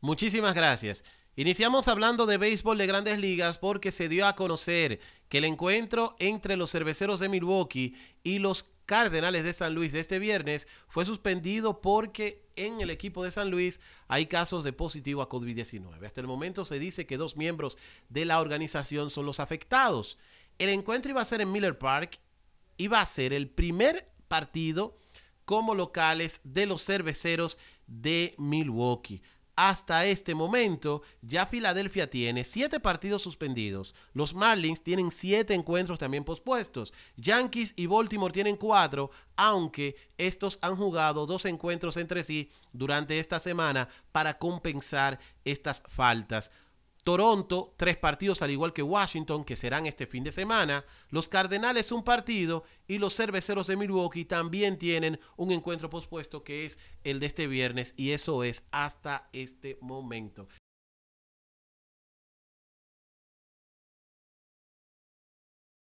Muchísimas gracias. Iniciamos hablando de béisbol de grandes ligas porque se dio a conocer que el encuentro entre los cerveceros de Milwaukee y los Cardenales de San Luis de este viernes fue suspendido porque en el equipo de San Luis hay casos de positivo a COVID-19. Hasta el momento se dice que dos miembros de la organización son los afectados. El encuentro iba a ser en Miller Park, y iba a ser el primer partido como locales de los cerveceros de Milwaukee. Hasta este momento, ya Filadelfia tiene siete partidos suspendidos. Los Marlins tienen siete encuentros también pospuestos. Yankees y Baltimore tienen cuatro, aunque estos han jugado dos encuentros entre sí durante esta semana para compensar estas faltas. Toronto, tres partidos al igual que Washington, que serán este fin de semana. Los Cardenales un partido y los Cerveceros de Milwaukee también tienen un encuentro pospuesto que es el de este viernes y eso es hasta este momento.